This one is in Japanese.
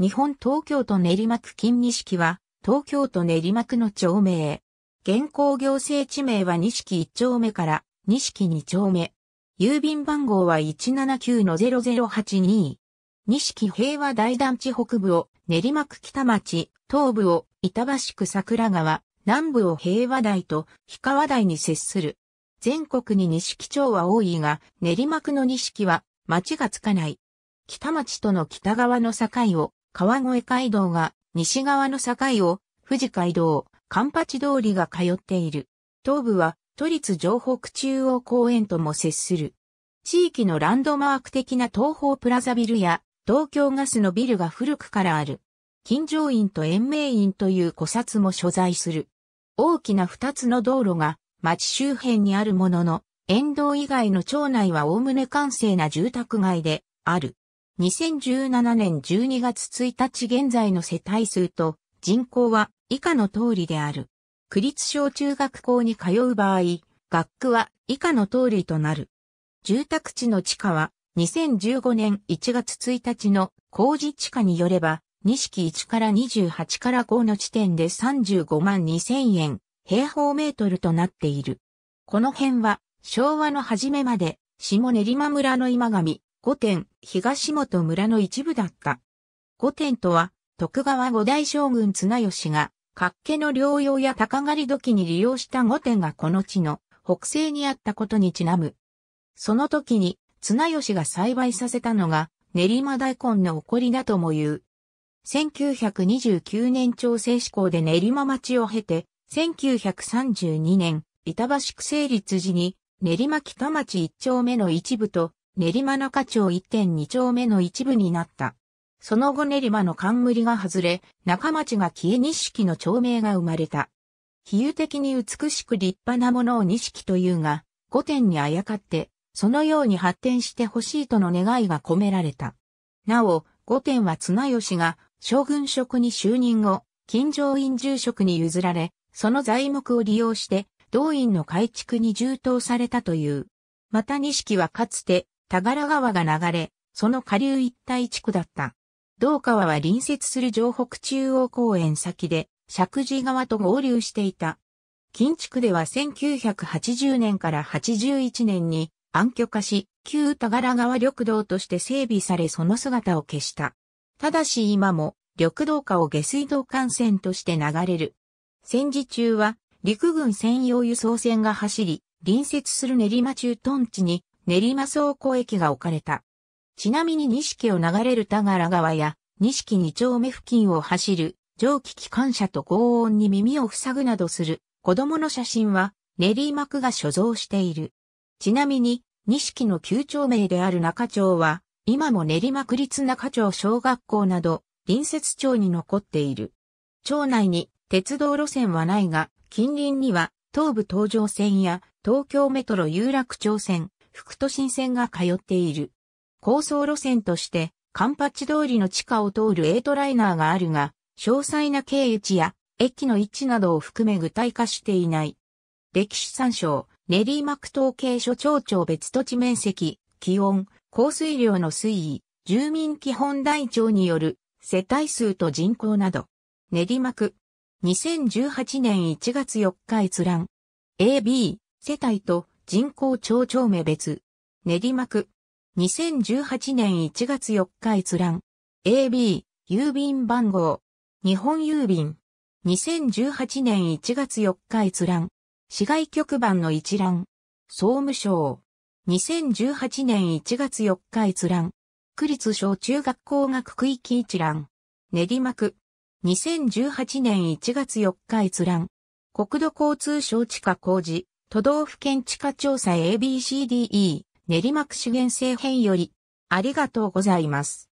日本東京都練馬区金錦は、東京都練馬区の町名。現行行政地名は錦1丁目から錦2丁目。郵便番号は179-0082。錦平和大団地北部を練馬区北町、東部を板橋区桜川、南部を平和台と氷川台に接する。全国に錦町は多いが、練馬区の錦は町がつかない。北町との北側の境を川越街道が西側の境を富士街道、環八通りが通っている。東部は都立城北中央公園とも接する。地域のランドマーク的な東方プラザビルや東京ガスのビルが古くからある。金城院と延命院という古刹も所在する。大きな二つの道路が町周辺にあるものの、沿道以外の町内は概ね閑静な住宅街である。2017年12月1日現在の世帯数と人口は以下の通りである。区立小中学校に通う場合、学区は以下の通りとなる。住宅地の地価は2015年1月1日の工事地価によれば、錦1から28から5の地点で35万2000円平方メートルとなっている。この辺は昭和の初めまで下練馬村の今上5点東本村の一部だった。御殿とは、徳川五代将軍綱吉が、各家の療養や高狩り時に利用した御殿がこの地の北西にあったことにちなむ。その時に、綱吉が栽培させたのが、練馬大根の起こりだとも言う。1929年調整施行で練馬町を経て、1932年、板橋区成立時に、練馬北町一丁目の一部と、練馬中町1.2丁目の一部になった。その後練馬の冠が外れ、中町が消え錦の町名が生まれた。比喩的に美しく立派なものを錦というが、五点にあやかって、そのように発展してほしいとの願いが込められた。なお、五点は綱吉が将軍職に就任後、金城院住職に譲られ、その材木を利用して、道院の改築に充当されたという。また錦はかつて、田柄川が流れ、その下流一帯地区だった。同川は隣接する城北中央公園先で、石神川と合流していた。近地区では1980年から81年に暗渠化し、旧田柄川緑道として整備されその姿を消した。ただし今も緑道下を下水道幹線として流れる。戦時中は陸軍専用輸送船が走り、隣接する練馬ト屯地に練馬倉庫駅が置かれた。ちなみに錦を流れる田柄川や、錦二丁目付近を走る、蒸気機関車と轟音に耳を塞ぐなどする、子供の写真は、練馬区が所蔵している。ちなみに、錦の旧町名である中町は、今も練馬区立中町小学校など、隣接町に残っている。町内に鉄道路線はないが、近隣には東武東上線や東京メトロ有楽町線、副都心線が通っている。高層路線として、カンパチ通りの地下を通るエイトライナーがあるが、詳細な経由地や駅の位置などを含め具体化していない。歴史参照、練馬区統計所町長別土地面積、気温、降水量の推移、住民基本台帳による世帯数と人口など。練馬区。2018年1月4日閲覧。AB、世帯と人口町町名別。練馬区。2018年1月4日閲覧。AB、郵便番号。日本郵便。2018年1月4日閲覧。市外局番の一覧。総務省。2018年1月4日閲覧。区立小中学校学区域一覧。練馬区。2018年1月4日閲覧。国土交通省地下工事。都道府県地下調査 ABCDE 練馬区資源政編よりありがとうございます。